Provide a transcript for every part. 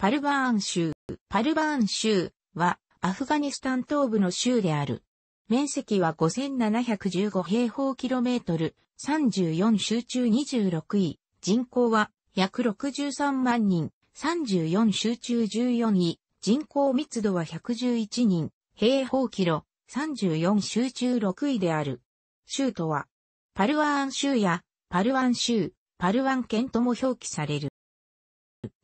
パルバーン州。パルバーン州はアフガニスタン東部の州である。面積は5715平方キロメートル、34州中26位。人口は約63万人、34州中14位。人口密度は111人、平方キロ、34州中6位である。州とは、パルワーン州や、パルワン州、パルワン県とも表記される。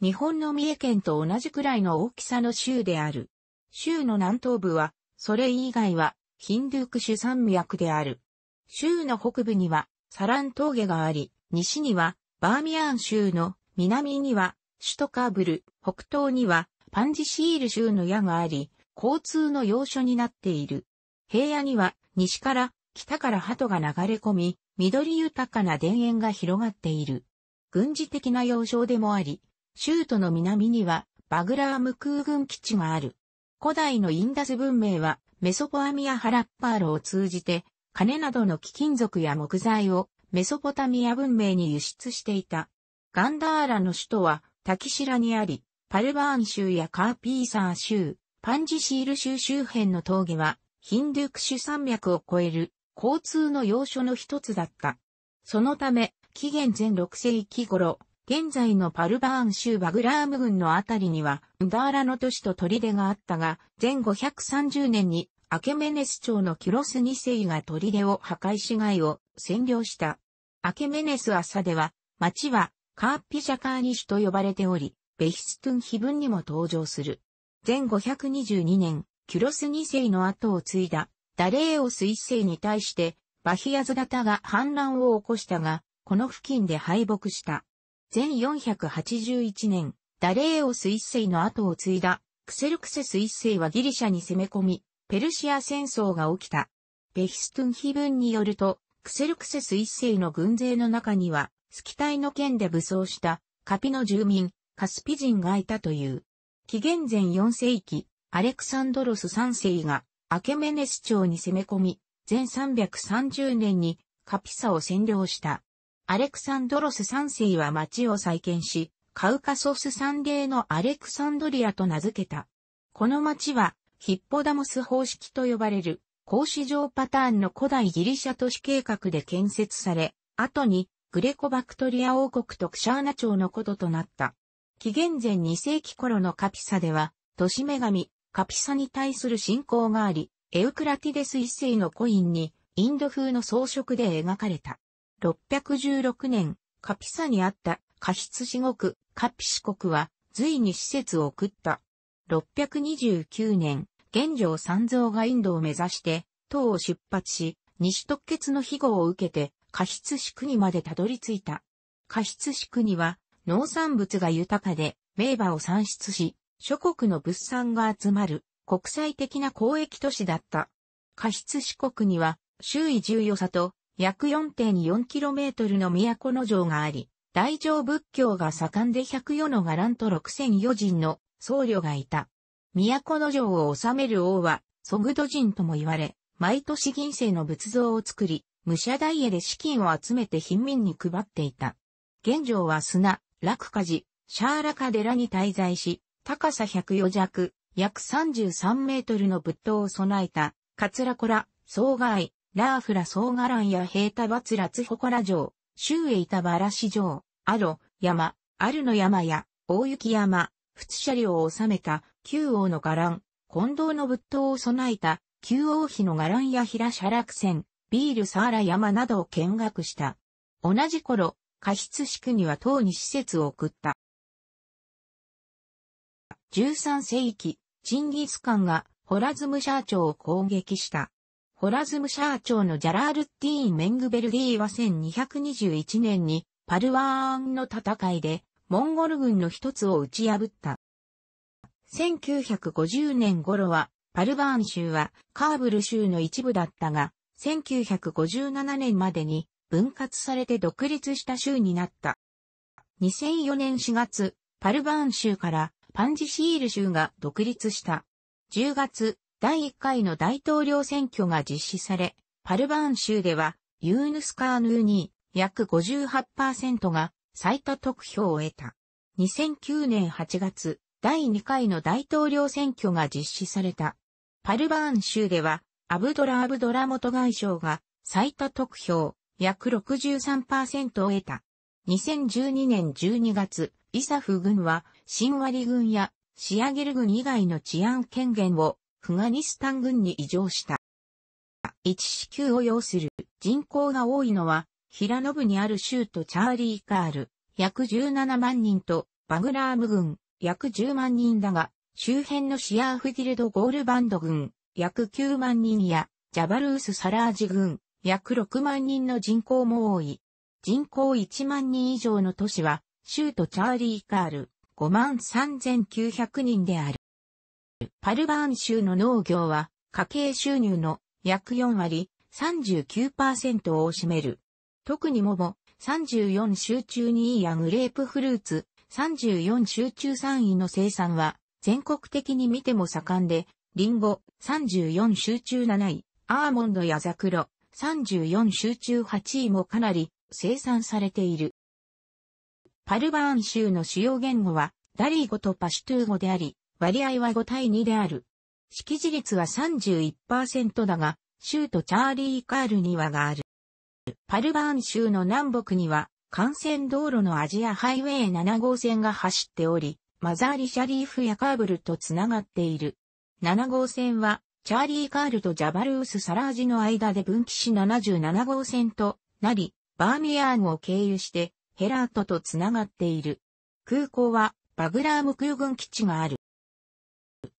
日本の三重県と同じくらいの大きさの州である。州の南東部は、それ以外は、ヒンドゥークシュ山脈である。州の北部には、サラン峠があり、西には、バーミヤン州の、南には、首都カーブル、北東には、パンジシール州の矢があり、交通の要所になっている。平野には、西から、北から鳩が流れ込み、緑豊かな田園が広がっている。軍事的な要衝でもあり、州都の南にはバグラーム空軍基地がある。古代のインダス文明はメソポアミア・ハラッパーロを通じて金などの貴金属や木材をメソポタミア文明に輸出していた。ガンダーラの首都はタキシラにあり、パルバーン州やカーピーサー州、パンジシール州周辺の峠はヒンドゥクシュ山脈を越える交通の要所の一つだった。そのため、紀元前6世紀頃、現在のパルバーン州バグラーム郡のあたりには、ウダーラの都市と砦があったが、前530年に、アケメネス朝のキュロス2世が砦を破壊し街を占領した。アケメネス朝では、町はカーピジャカーニシュと呼ばれており、ベヒストゥン碑文にも登場する。前522年、キュロス2世の後を継いだ、ダレーオス1世に対して、バヒアズダタが反乱を起こしたが、この付近で敗北した。全481年、ダレーオス一世の後を継いだ、クセルクセス一世はギリシャに攻め込み、ペルシア戦争が起きた。ベヒストン碑文によると、クセルクセス一世の軍勢の中には、スキタイの剣で武装したカピの住民、カスピ人がいたという。紀元前4世紀、アレクサンドロス3世がアケメネス朝に攻め込み、前330年にカピサを占領した。アレクサンドロス3世は町を再建し、カウカソス山嶺のアレクサンドリアと名付けた。この町は、ヒッポダモス方式と呼ばれる、格子状パターンの古代ギリシャ都市計画で建設され、後に、グレコバクトリア王国とクシャーナ朝のこととなった。紀元前2世紀頃のカピサでは、都市女神、カピサに対する信仰があり、エウクラティデス一世のコインに、インド風の装飾で描かれた。616年、カピサにあったカヒツ四国、カピ四国は隋に施設を送った。629年、玄城三蔵がインドを目指して、唐を出発し、西特決の庇護を受けて、過失市区にまでたどり着いた。過失市区には、農産物が豊かで、名馬を産出し、諸国の物産が集まる、国際的な交易都市だった。過失四国には、周囲重要さと、約 4.4km の都の城があり、大乗仏教が盛んで104の伽ンと6004人の僧侶がいた。都の城を治める王は、ソグド人とも言われ、毎年銀星の仏像を作り、武者大家で資金を集めて貧民に配っていた。現状は砂、落家寺、シャーラカ寺に滞在し、高さ104弱、約33メートルの仏塔を備えた、カツラコラ、総外、ラーフラ総ガランや平田罰ラホコラ城、周へ板原市城、アロ、山、アルの山や、大雪山、仏車両を収めた、旧王の伽藍、近藤の仏塔を備えた、旧王妃の伽藍や平社楽船、ビールサーラ山などを見学した。同じ頃、過失宿には塔に施設を送った。13世紀、チンギスカンがホラズム社長を攻撃した。ホラズムシャー朝のジャラールッティーン・メングベルディは1221年にパルワーンの戦いでモンゴル軍の一つを打ち破った。1950年頃はパルバーン州はカーブル州の一部だったが、1957年までに分割されて独立した州になった。2004年4月、パルバーン州からパンジシール州が独立した。10月、第1回の大統領選挙が実施され、パルバーン州では、ユーヌス・カーヌーに約58%が最多得票を得た。2009年8月、第2回の大統領選挙が実施された。パルバーン州では、アブドラ・アブドラ元外相が最多得票、約63%を得た。2012年12月、イサフ軍は、シンワリ軍やシアゲル軍以外の治安権限をフガニスタン軍に移譲した。一支給を要する人口が多いのは、平野部にある州都チャーリーカール、約17万人と、バグラーム軍、約10万人だが、周辺のシアーフディルド・ゴールバンド軍、約9万人や、ジャバルース・サラージ軍、約6万人の人口も多い。人口1万人以上の都市は、州都チャーリーカール、5万3900人である。パルバーン州の農業は、家計収入の約4割、39%を占める。特にモボ、34州中2位やグレープフルーツ、34州中3位の生産は、全国的に見ても盛んで、リンゴ、34州中7位、アーモンドやザクロ、34州中8位もかなり生産されている。パルバーン州の主要言語は、ダリー語とパシュトゥー語であり、割合は5対2である。識字率は31%だが、州都チャーリー・カールにはがある。パルバーン州の南北には、幹線道路のアジアハイウェイ7号線が走っており、マザーリ・シャリーフやカーブルとつながっている。7号線は、チャーリー・カールとジャバルース・サラージの間で分岐し77号線となり、バーミヤーンを経由して、ヘラートとつながっている。空港は、バグラーム空軍基地がある。